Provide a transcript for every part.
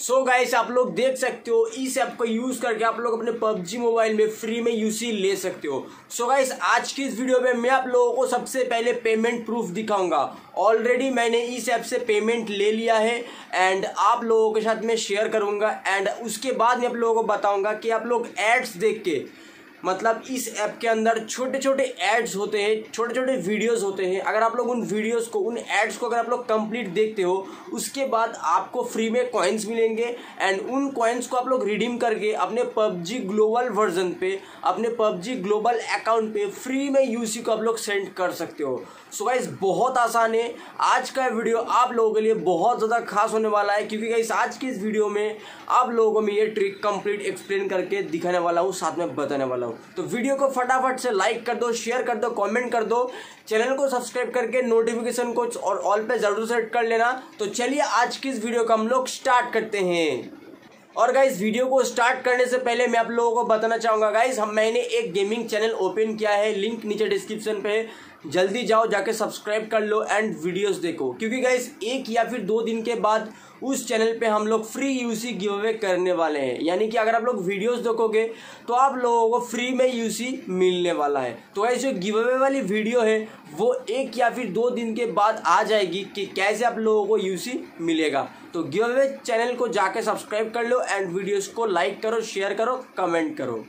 सो so guys आप लोग देख सकते हो इस ऐप को यूज़ करके आप लोग अपने पबजी मोबाइल में फ्री में यूसी ले सकते हो सो so गाइस आज की इस वीडियो में मैं आप लोगों को सबसे पहले पेमेंट प्रूफ दिखाऊंगा ऑलरेडी मैंने इस ऐप से पेमेंट ले लिया है एंड आप लोगों के साथ मैं शेयर करूंगा एंड उसके बाद मैं आप लोगों को बताऊँगा कि आप लोग एड्स देख के मतलब इस ऐप के अंदर छोटे छोटे एड्स होते हैं छोटे छोटे वीडियोस होते हैं अगर आप लोग उन वीडियोस को उन एड्स को अगर आप लोग कंप्लीट देखते हो उसके बाद आपको फ्री में कॉइन्स मिलेंगे एंड उन कॉइन्स को आप लोग रिडीम करके अपने पबजी ग्लोबल वर्जन पे अपने पबजी ग्लोबल अकाउंट पे फ्री में यूसी को आप लोग सेंड कर सकते हो सो so गाइस बहुत आसान है आज का वीडियो आप लोगों के लिए बहुत ज़्यादा खास होने वाला है क्योंकि गाइस आज की इस वीडियो में आप लोगों को ये ट्रिक कंप्लीट एक्सप्लेन करके दिखाने वाला हूँ साथ में बताने वाला हूँ रहा हो तो वीडियो को फटाफट से लाइक कर दो शेयर कर दो कमेंट कर दो चैनल को सब्सक्राइब करके नोटिफिकेशन को और ऑल पे ज़रूर सेट कर लेना तो चलिए आज की इस वीडियो को हम लोग स्टार्ट करते हैं और गाइज वीडियो को स्टार्ट करने से पहले मैं आप लोगों को बताना चाहूँगा गाइज हम मैंने एक गेमिंग चैनल ओपन किया है लिंक नीचे डिस्क्रिप्शन पे जल्दी जाओ जाके सब्सक्राइब कर लो एंड वीडियोस देखो क्योंकि गाइज एक या फिर दो दिन के बाद उस चैनल पे हम लोग फ्री यूसी गिव अवे करने वाले हैं यानी कि अगर आप लोग वीडियोस देखोगे तो आप लोगों को फ्री में यूसी मिलने वाला है तो ऐसे जो गिव अवे वाली वीडियो है वो एक या फिर दो दिन के बाद आ जाएगी कि कैसे आप लोगों को यूसी मिलेगा तो गिव अवे चैनल को जाके सब्सक्राइब कर लो एंड वीडियोज़ को लाइक करो शेयर करो कमेंट करो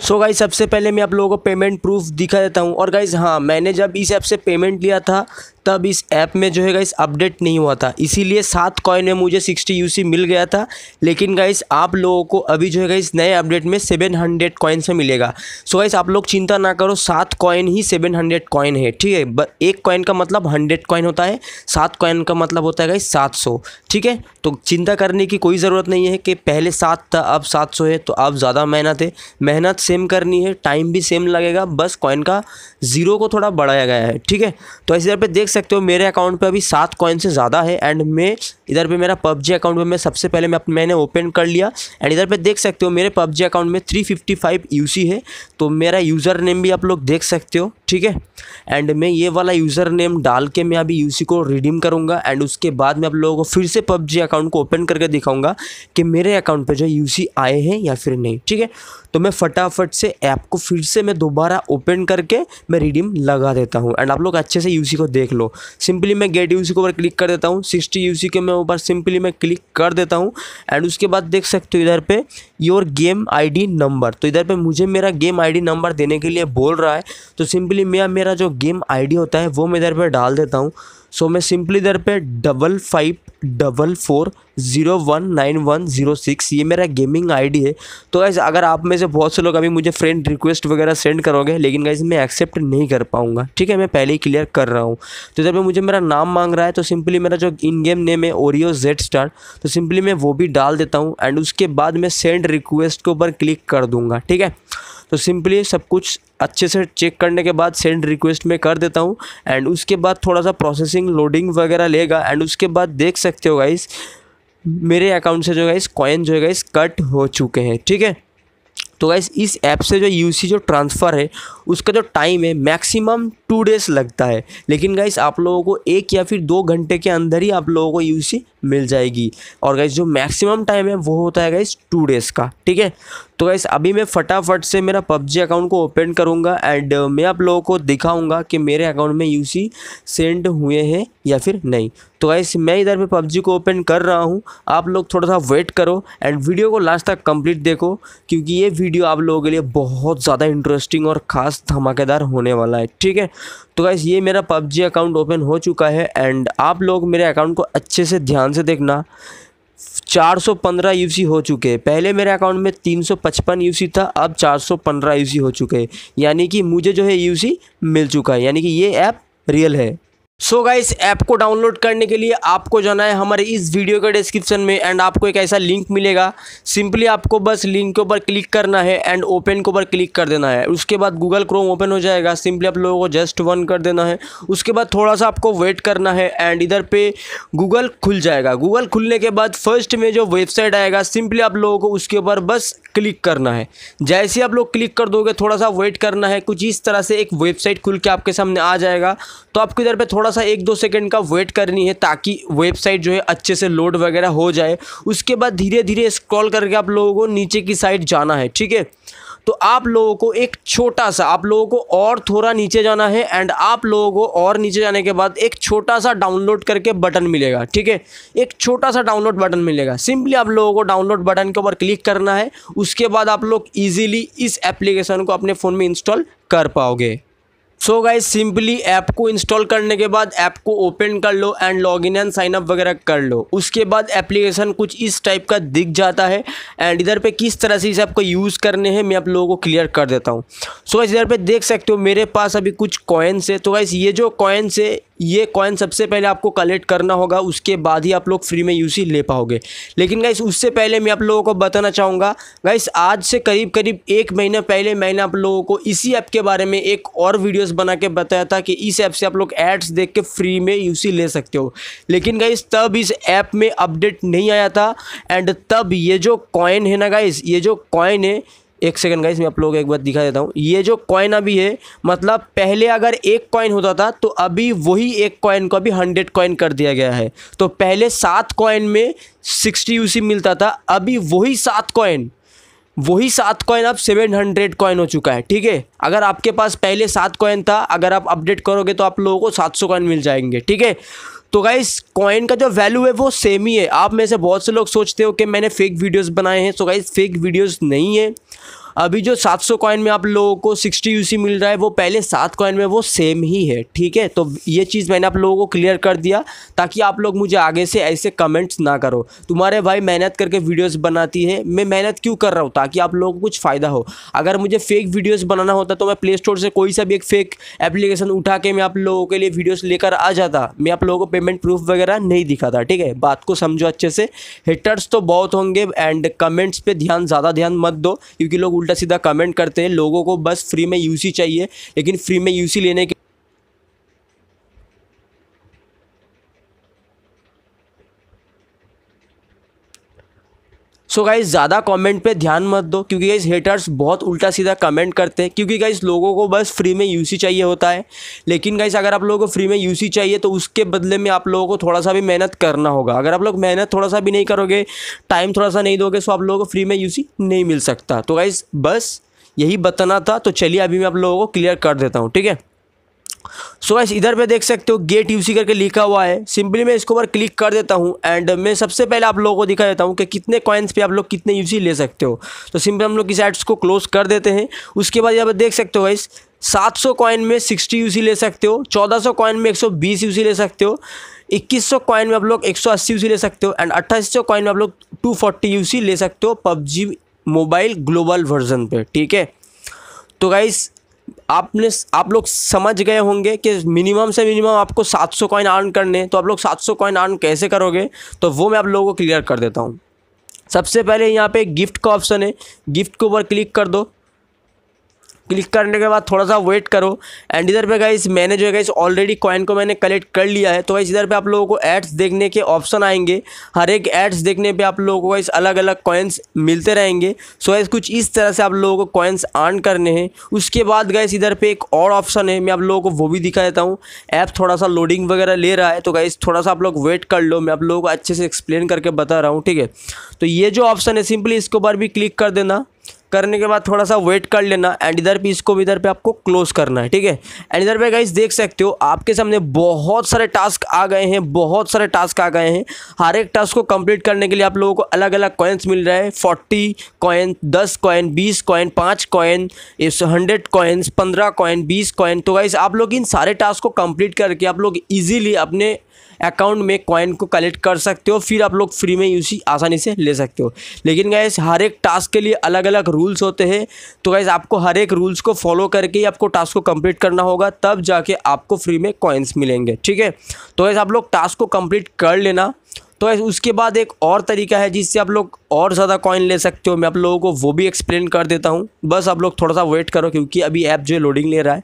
सो so गाइज सबसे पहले मैं आप लोगों को पेमेंट प्रूफ दिखा देता हूँ और गाइज हाँ मैंने जब इस ऐप से पेमेंट लिया था तब इस ऐप में जो है गाइस अपडेट नहीं हुआ था इसीलिए सात कॉइन में मुझे सिक्सटी यू मिल गया था लेकिन गाइस आप लोगों को अभी जो है गाइस नए अपडेट में सेवन हंड्रेड कॉइन से मिलेगा सो गाइस आप लोग चिंता ना करो सात कॉइन ही सेवन हंड्रेड कॉइन है ठीक है एक कॉइन का मतलब हंड्रेड कॉइन होता है सात कॉइन का मतलब होता है गाइस सात सौ ठीक है तो चिंता करने की कोई ज़रूरत नहीं है कि पहले सात था अब सात सौ है तो अब ज़्यादा मेहनत है मेहनत सेम करनी है टाइम भी सेम लगेगा बस कॉइन का ज़ीरो को थोड़ा बढ़ाया गया है ठीक है तो ऐसे पर देख सकते हो मेरे अकाउंट पे अभी सात कॉइन से ज़्यादा है एंड मैं इधर पे मेरा पबजी अकाउंट पे मैं सबसे पहले मैं मैंने ओपन कर लिया एंड इधर पे देख सकते हो मेरे पबजी अकाउंट में 355 यूसी है तो मेरा यूज़र नेम भी आप लोग देख सकते हो ठीक है एंड मैं ये वाला यूज़र नेम डाल के मैं अभी यूसी को रिडीम करूँगा एंड उसके बाद मैं आप लोगों को फिर से पबजी अकाउंट को ओपन करके दिखाऊँगा कि मेरे अकाउंट पर जो यूसी आए हैं या फिर नहीं ठीक है तो मैं फटाफट से ऐप को फिर से मैं दोबारा ओपन करके मैं रिडीम लगा देता हूँ एंड आप लोग अच्छे से यू को देख लो लो सिंपली मैं गेट यूसी के ऊपर क्लिक कर देता हूँ सिक्सटी यूसी के मैं ऊपर सिंपली मैं क्लिक कर देता हूँ एंड उसके बाद देख सकते हो इधर पे योर गेम आईडी नंबर तो इधर पे मुझे मेरा गेम आईडी नंबर देने के लिए बोल रहा है तो सिंपली मैं मेरा जो गेम आई होता है वो मैं इधर पर डाल देता हूँ सो मैं सिंपली इधर पे double five double four zero one nine one zero six ये मेरा गेमिंग आईडी है तो गाइज़ अगर आप में से बहुत से लोग अभी मुझे फ्रेंड रिक्वेस्ट वगैरह सेंड करोगे लेकिन गाइज़ मैं एक्सेप्ट नहीं कर पाऊंगा ठीक है मैं पहले ही क्लियर कर रहा हूँ तो इधर पे मुझे मेरा नाम मांग रहा है तो सिंपली मेरा जो इन गेम नेम है ओरियो जेड स्टार तो सिंपली मैं वो भी डाल देता हूँ एंड उसके बाद मैं सेंड रिक्वेस्ट के ऊपर क्लिक कर दूँगा ठीक है तो सिंपली सब कुछ अच्छे से चेक करने के बाद सेंड रिक्वेस्ट में कर देता हूँ एंड उसके बाद थोड़ा सा प्रोसेसिंग लोडिंग वगैरह लेगा एंड उसके बाद देख सकते हो गाइस मेरे अकाउंट से जो गाइस कॉइन जो है गाइस कट हो चुके हैं ठीक है तो गाइस इस ऐप से जो यूसी जो ट्रांसफ़र है उसका जो टाइम है मैक्सिमम टू डेज़ लगता है लेकिन गाइस आप लोगों को एक या फिर दो घंटे के अंदर ही आप लोगों को यूसी मिल जाएगी और गाइज जो मैक्सिमम टाइम है वो होता है गाइज टू डेज़ का ठीक है तो गाइस अभी मैं फटाफट से मेरा पबजी अकाउंट को ओपन करूँगा एंड मैं आप लोगों को दिखाऊँगा कि मेरे अकाउंट में यूसी सेंड हुए हैं या फिर नहीं तो गाइस मैं इधर पे पबजी को ओपन कर रहा हूँ आप लोग थोड़ा सा वेट करो एंड वीडियो को लास्ट तक कंप्लीट देखो क्योंकि ये वीडियो आप लोगों के लिए बहुत ज़्यादा इंटरेस्टिंग और ख़ास धमाकेदार होने वाला है ठीक है तो गाइस ये मेरा पबजी अकाउंट ओपन हो चुका है एंड आप लोग मेरे अकाउंट को अच्छे से ध्यान से देखना 415 यूसी हो चुके हैं पहले मेरे अकाउंट में 355 यूसी था अब 415 यूसी हो चुके हैं यानी कि मुझे जो है यूसी मिल चुका है यानी कि ये ऐप रियल है सो so गाइस ऐप को डाउनलोड करने के लिए आपको जाना है हमारे इस वीडियो के डिस्क्रिप्शन में एंड आपको एक ऐसा लिंक मिलेगा सिंपली आपको बस लिंक के ऊपर क्लिक करना है एंड ओपन के ऊपर क्लिक कर देना है उसके बाद गूगल क्रोम ओपन हो जाएगा सिंपली आप लोगों को जस्ट वन कर देना है उसके बाद थोड़ा सा आपको वेट करना है एंड इधर पे गूगल खुल जाएगा गूगल खुलने के बाद फर्स्ट में जो वेबसाइट आएगा सिंपली आप लोगों को उसके ऊपर बस क्लिक करना है जैसे आप लोग क्लिक कर दोगे थोड़ा सा वेट करना है कुछ इस तरह से एक वेबसाइट खुल के आपके सामने आ जाएगा तो आपको इधर पर थोड़ा थोड़ा सा एक दो सेकेंड का वेट करनी है ताकि वेबसाइट जो है अच्छे से लोड वगैरह हो जाए उसके बाद धीरे धीरे स्क्रॉल करके आप लोगों को नीचे की साइड जाना है ठीक है तो आप लोगों को एक छोटा सा आप लोगों को और थोड़ा नीचे जाना है एंड आप लोगों को और नीचे जाने के बाद एक छोटा सा डाउनलोड करके बटन मिलेगा ठीक है एक छोटा सा डाउनलोड बटन मिलेगा सिंपली आप लोगों को डाउनलोड बटन के ऊपर क्लिक करना है उसके बाद आप लोग ईजिली इस एप्लीकेशन को अपने फ़ोन में इंस्टॉल कर पाओगे सो गाइज सिंपली ऐप को इंस्टॉल करने के बाद ऐप को ओपन कर लो and log in and sign up वगैरह कर लो उसके बाद एप्लीकेशन कुछ इस टाइप का दिख जाता है एंड इधर पे किस तरह से इसे आपको यूज़ करने हैं मैं आप लोगों को क्लियर कर देता हूँ सो गाइज इधर पे देख सकते हो मेरे पास अभी कुछ कॉइन्स है तो गाइज ये जो कॉइन्स है ये कॉइन सबसे पहले आपको कलेक्ट करना होगा उसके बाद ही आप लोग फ्री में यूसी ले पाओगे लेकिन गाइस उससे पहले मैं आप लोगों को बताना चाहूँगा गाइस आज से करीब करीब एक महीना पहले मैंने आप लोगों को इसी ऐप के बारे में एक और वीडियोस बना के बताया था कि इस ऐप से आप लोग एड्स देख के फ्री में यूसी ले सकते हो लेकिन गाइस तब इस ऐप में अपडेट नहीं आया था एंड तब ये जो कॉइन है ना गाइस ये जो कॉइन है एक सेकंड गाइस मैं आप लोगों को एक बार दिखा देता हूँ ये जो कॉइन अभी है मतलब पहले अगर एक कॉइन होता था तो अभी वही एक कॉइन को अभी हंड्रेड कॉइन कर दिया गया है तो पहले सात कॉइन में सिक्सटी यूसी मिलता था अभी वही सात कॉइन वही सात कॉइन अब सेवन हंड्रेड कॉइन हो चुका है ठीक है अगर आपके पास पहले सात कॉइन था अगर आप अपडेट करोगे तो आप लोगों को सात सौ कॉइन मिल जाएंगे ठीक है तो गाइस कॉइन का जो वैल्यू है वो सेम ही है आप में से बहुत से लोग सोचते हो कि मैंने फेक वीडियोस बनाए हैं सो गाइस फेक वीडियोस नहीं है अभी जो 700 कॉइन में आप लोगों को 60 यूसी मिल रहा है वो पहले सात कॉइन में वो सेम ही है ठीक है तो ये चीज़ मैंने आप लोगों को क्लियर कर दिया ताकि आप लोग मुझे आगे से ऐसे कमेंट्स ना करो तुम्हारे भाई मेहनत करके वीडियोज़ बनाती है मैं मेहनत क्यों कर रहा हूँ ताकि आप लोगों को कुछ फ़ायदा हो अगर मुझे फेक वीडियोज़ बनाना होता तो मैं प्ले स्टोर से कोई सा भी एक फेक एप्लीकेशन उठा के मैं आप लोगों के लिए वीडियोज़ लेकर आ जाता मैं आप लोगों को पेमेंट प्रूफ वगैरह नहीं दिखाता ठीक है बात को समझो अच्छे से हिटर्स तो बहुत होंगे एंड कमेंट्स पर ध्यान ज़्यादा ध्यान मत दो क्योंकि लोग उल्टा सीधा कमेंट करते हैं लोगों को बस फ्री में यूसी चाहिए लेकिन फ्री में यूसी लेने के सो गाइज ज़्यादा कमेंट पे ध्यान मत दो क्योंकि गाइज हेटर्स बहुत उल्टा सीधा कमेंट करते हैं क्योंकि गाइज लोगों को बस फ्री में यूसी चाहिए होता है लेकिन गाइज अगर आप लोगों को फ्री में यूसी चाहिए तो उसके बदले में आप लोगों को थोड़ा सा भी मेहनत करना होगा अगर आप लोग मेहनत थोड़ा सा भी नहीं करोगे टाइम थोड़ा सा नहीं दोगे सो तो आप लोगों को फ्री में यूसी नहीं मिल सकता तो गाइज बस यही बताना था तो चलिए अभी मैं आप लोगों को क्लियर कर देता हूँ ठीक है सो so वैसे इधर पे देख सकते हो गेट यूसी करके लिखा हुआ है सिंपली मैं इसको ऊपर क्लिक कर देता हूँ एंड मैं सबसे पहले आप लोगों को दिखा देता हूँ कि कितने कॉइन्स पे आप लोग कितने यूसी ले सकते हो तो सिंपली हम लोग इस एड्स को क्लोज कर देते हैं उसके बाद यहाँ पर देख सकते हो वाइस 700 कॉइन में 60 यूसी ले सकते हो 1400 कॉइन में 120 यूसी ले सकते हो 2100 कॉइन में आप लोग 180 यूसी ले सकते हो एंड 2800 कॉइन में आप लोग 240 यूसी ले सकते हो पबजी मोबाइल ग्लोबल वर्जन पे ठीक है तो गाइज़ आपने आप लोग समझ गए होंगे कि मिनिमम से मिनिमम आपको 700 कॉइन अर्न करने तो आप लोग 700 कॉइन अर्न कैसे करोगे तो वो मैं आप लोगों को क्लियर कर देता हूँ सबसे पहले यहाँ पे गिफ्ट का ऑप्शन है गिफ्ट के ऊपर क्लिक कर दो क्लिक करने के बाद थोड़ा सा वेट करो एंड इधर पे गाइस मैंने जो है गाइस ऑलरेडी कॉइन को मैंने कलेक्ट कर लिया है तो गाइस इधर पे आप लोगों को एड्स देखने के ऑप्शन आएंगे हर एक एड्स देखने पे आप लोगों को गाइस अलग अलग कॉइन्स मिलते रहेंगे सो गाइस कुछ इस तरह से आप लोगों को कॉइन्स अर्न करने हैं उसके बाद गाइस इधर पर एक और ऑप्शन है मैं आप लोगों को वो भी दिखा देता हूँ ऐप थोड़ा सा लोडिंग वगैरह ले रहा है तो गाइस थोड़ा सा आप लोग वेट कर लो मैं आप लोगों को अच्छे से एक्सप्लेन करके बता रहा हूँ ठीक है तो ये जो ऑप्शन है सिंपली इसके ऊपर भी क्लिक कर देना करने के बाद थोड़ा सा वेट कर लेना एंड इधर पे इसको भी इधर पे आपको क्लोज करना है ठीक है एंड इधर पे गाइस देख सकते हो आपके सामने बहुत सारे टास्क आ गए हैं बहुत सारे टास्क आ गए हैं हर एक टास्क को कंप्लीट करने के लिए आप लोगों को अलग अलग कॉइन्स मिल रहा है फोर्टी कॉइन दस कॉइन बीस कॉइन पाँच कॉइन हंड्रेड कॉइन्स पंद्रह कॉइन बीस कॉइन तो गाइस आप लोग इन सारे टास्क को कम्प्लीट करके आप लोग ईजिली अपने अकाउंट में कॉइन को कलेक्ट कर सकते हो फिर आप लोग फ्री में यूसी आसानी से ले सकते हो लेकिन गैस हर एक टास्क के लिए अलग अलग रूल्स होते हैं तो गैस आपको हर एक रूल्स को फॉलो करके ही आपको टास्क को कंप्लीट करना होगा तब जाके आपको फ्री में कॉइन्स मिलेंगे ठीक है तो गैस आप लोग टास्क को कम्प्लीट कर लेना तो उसके बाद एक और तरीका है जिससे आप लोग और ज़्यादा कॉइन ले सकते हो मैं आप लोगों को वो भी एक्सप्लेन कर देता हूँ बस आप लोग थोड़ा सा वेट करो क्योंकि अभी ऐप जो लोडिंग ले रहा है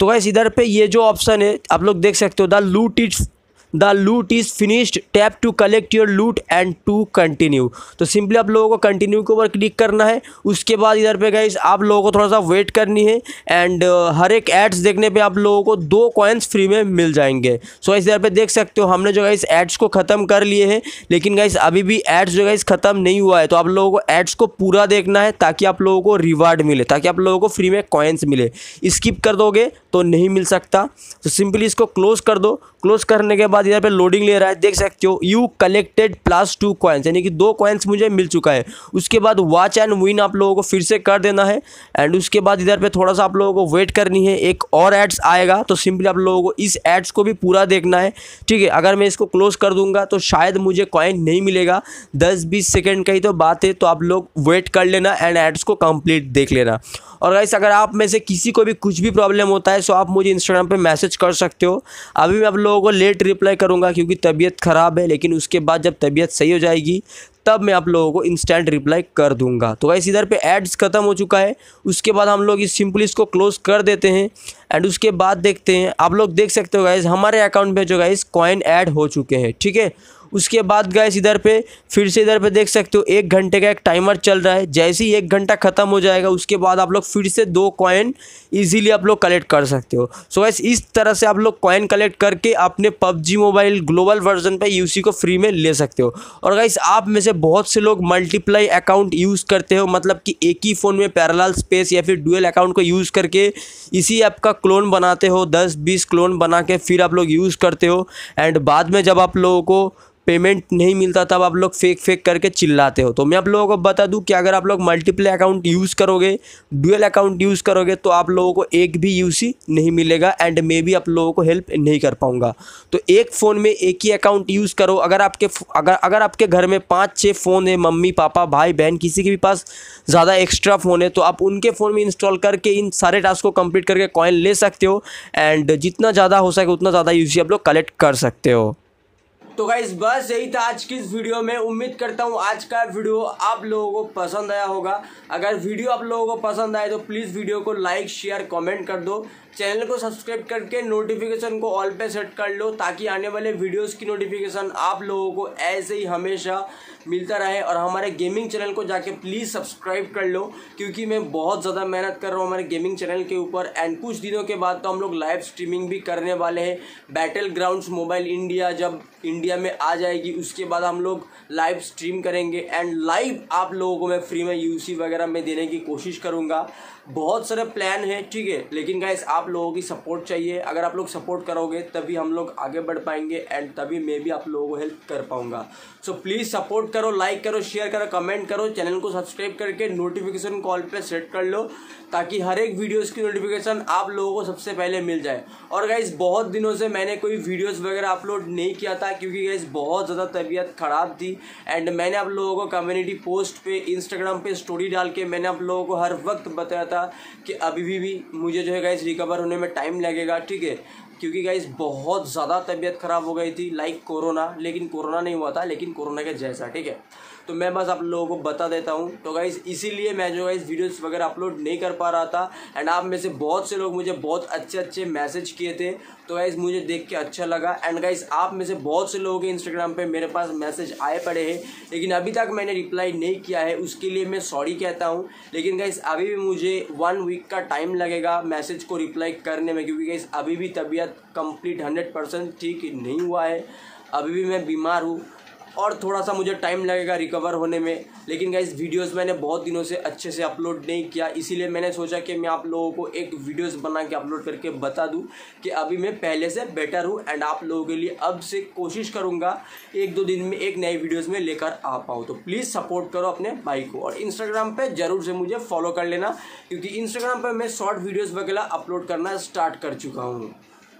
तो वैसे इधर पे ये जो ऑप्शन है आप लोग देख सकते हो the loot it the loot is finished tap to collect your loot and to continue तो सिंपली आप लोगों को कंटिन्यू के ऊपर क्लिक करना है उसके बाद इधर पे गाइज आप लोगों को थोड़ा सा वेट करनी है एंड uh, हर एक एड्स देखने पे आप लोगों को दो कॉइन्स फ्री में मिल जाएंगे सो so, इस इधर पे देख सकते हो हमने जो है इस एड्स को ख़त्म कर लिए हैं लेकिन गाइस अभी भी एड्स जो है इस ख़त्म नहीं हुआ है तो आप लोगों को एड्स को पूरा देखना है ताकि आप लोगों को रिवार्ड मिले ताकि आप लोगों को फ्री में कॉइन्स मिले स्किप कर दोगे तो नहीं मिल सकता तो सिंपली इसको क्लोज़ कर दो क्लोज़ करने के बाद बाद इधर पे लोडिंग ले रहा है देख सकते हो you collected plus two coins यानी कि दो कॉइन्स मुझे मिल चुका है उसके बाद वॉच एंड विन आप लोगों को फिर से कर देना है एंड उसके बाद इधर पे थोड़ा सा आप लोगों को वेट करनी है एक और एड्स आएगा तो सिंपली आप लोगों को इस एड्स को भी पूरा देखना है ठीक है अगर मैं इसको क्लोज कर दूंगा तो शायद मुझे कॉइन नहीं मिलेगा दस बीस सेकेंड का ही तो बात है तो आप लोग वेट कर लेना एंड एड्स को कम्प्लीट देख लेना और गाइस अगर आप में से किसी को भी कुछ भी प्रॉब्लम होता है सो आप मुझे इंस्टाग्राम पर मैसेज कर सकते हो अभी मैं आप लोगों को लेट रिप्लाई अप्लाई करूँगा क्योंकि तबीयत ख़राब है लेकिन उसके बाद जब तबीयत सही हो जाएगी तब मैं आप लोगों को इंस्टेंट रिप्लाई कर दूंगा तो वैसे इधर पे एड्स ख़त्म हो चुका है उसके बाद हम लोग इस सिंपली इसको क्लोज़ कर देते हैं एंड उसके बाद देखते हैं आप लोग देख सकते हो गाइज हमारे अकाउंट में जो गाइज कॉइन ऐड हो चुके हैं ठीक है उसके बाद गैस इधर पे फिर से इधर पे देख सकते हो एक घंटे का एक टाइमर चल रहा है जैसे ही एक घंटा ख़त्म हो जाएगा उसके बाद आप लोग फिर से दो कॉइन इजीली आप लोग कलेक्ट कर सकते हो सो गैस इस तरह से आप लोग कॉइन कलेक्ट करके अपने पबजी मोबाइल ग्लोबल वर्जन पर यूसी को फ्री में ले सकते हो और गैस आप में से बहुत से लोग मल्टीप्लाई अकाउंट यूज़ करते हो मतलब कि एक ही फ़ोन में पैराल स्पेस या फिर डुअल अकाउंट को यूज़ करके इसी ऐप का क्लोन बनाते हो दस बीस क्लोन बना के फिर आप लोग यूज़ करते हो एंड बाद में जब आप लोगों को पेमेंट नहीं मिलता तब आप लोग फेक फेक करके चिल्लाते हो तो मैं आप लोगों को बता दूं कि अगर आप लोग मल्टीपल अकाउंट यूज़ करोगे डुअल अकाउंट यूज़ करोगे तो आप लोगों को एक भी यूसी नहीं मिलेगा एंड मे भी आप लोगों को हेल्प नहीं कर पाऊँगा तो एक फ़ोन में एक ही अकाउंट यूज़ करो अगर आपके अगर अगर आपके घर में पाँच छः फ़ोन है मम्मी पापा भाई बहन किसी के भी पास ज़्यादा एक्स्ट्रा फ़ोन है तो आप उनके फ़ोन में इंस्टॉल करके इन सारे टास्क को कंप्लीट करके कॉइन ले सकते हो एंड जितना ज़्यादा हो सके उतना ज़्यादा यू आप लोग कलेक्ट कर सकते हो तो गाइज बस यही था आज की इस वीडियो में उम्मीद करता हूँ आज का वीडियो आप लोगों को पसंद आया होगा अगर वीडियो आप लोगों को पसंद आए तो प्लीज़ वीडियो को लाइक शेयर कमेंट कर दो चैनल को सब्सक्राइब करके नोटिफिकेशन को ऑल पे सेट कर लो ताकि आने वाले वीडियोस की नोटिफिकेशन आप लोगों को ऐसे ही हमेशा मिलता रहे और हमारे गेमिंग चैनल को जाके प्लीज़ सब्सक्राइब कर लो क्योंकि मैं बहुत ज़्यादा मेहनत कर रहा हूँ हमारे गेमिंग चैनल के ऊपर एंड कुछ दिनों के बाद तो हम लोग लाइव स्ट्रीमिंग भी करने वाले हैं बैटल ग्राउंड्स मोबाइल इंडिया जब इंडिया में आ जाएगी उसके बाद हम लोग लाइव स्ट्रीम करेंगे एंड लाइव आप लोगों को मैं फ्री में यू वगैरह में देने की कोशिश करूँगा बहुत सारे प्लान है ठीक है लेकिन गाइस आप आप लोगों की सपोर्ट चाहिए अगर आप लोग सपोर्ट करोगे तभी हम लोग आगे बढ़ पाएंगे एंड तभी मैं भी आप लोगों को हेल्प कर पाऊंगा सो so, प्लीज़ सपोर्ट करो लाइक करो शेयर करो कमेंट करो चैनल को सब्सक्राइब करके नोटिफिकेशन कॉल पर सेट कर लो ताकि हर एक वीडियोज़ की नोटिफिकेशन आप लोगों को सबसे पहले मिल जाए और गाइज बहुत दिनों से मैंने कोई वीडियोज़ वगैरह अपलोड नहीं किया था क्योंकि गाइज बहुत ज़्यादा तबीयत ख़राब थी एंड मैंने आप लोगों को कम्युनिटी पोस्ट पर इंस्टाग्राम पर स्टोरी डाल के मैंने आप लोगों को हर वक्त बताया था कि अभी भी, भी मुझे जो है गाइज रिकम रिकवर होने में टाइम लगेगा ठीक है क्योंकि गाइज बहुत ज़्यादा तबीयत ख़राब हो गई थी लाइक कोरोना लेकिन कोरोना नहीं हुआ था लेकिन कोरोना के जैसा ठीक है तो मैं बस आप लोगों को बता देता हूँ तो गाइज इसीलिए मैं जो गाइज वीडियोस वगैरह अपलोड नहीं कर पा रहा था एंड आप में से बहुत से लोग मुझे बहुत अच्छे अच्छे मैसेज किए थे तो गाइज मुझे देख के अच्छा लगा एंड गाइज आप में से बहुत से लोगों के इंस्टाग्राम पर मेरे पास मैसेज आए पड़े हैं लेकिन अभी तक मैंने रिप्लाई नहीं किया है उसके लिए मैं सॉरी कहता हूँ लेकिन गाइज अभी भी मुझे वन वीक का टाइम लगेगा मैसेज को रिप्लाई करने में क्योंकि गाइज अभी भी तबीयत कंप्लीट हंड्रेड परसेंट ठीक नहीं हुआ है अभी भी मैं बीमार हूँ और थोड़ा सा मुझे टाइम लगेगा रिकवर होने में लेकिन गाइज वीडियोस मैंने बहुत दिनों से अच्छे से अपलोड नहीं किया इसीलिए मैंने सोचा कि मैं आप लोगों को एक वीडियोस बना के अपलोड करके बता दूं कि अभी मैं पहले से बेटर हूँ एंड आप लोगों के लिए अब से कोशिश करूँगा एक दो दिन में एक नए वीडियोज़ में लेकर आ पाऊँ तो प्लीज़ सपोर्ट करो अपने भाई को और इंस्टाग्राम पर ज़रूर से मुझे फॉलो कर लेना क्योंकि इंस्टाग्राम पर मैं शॉर्ट वीडियोज़ वगैरह अपलोड करना स्टार्ट कर चुका हूँ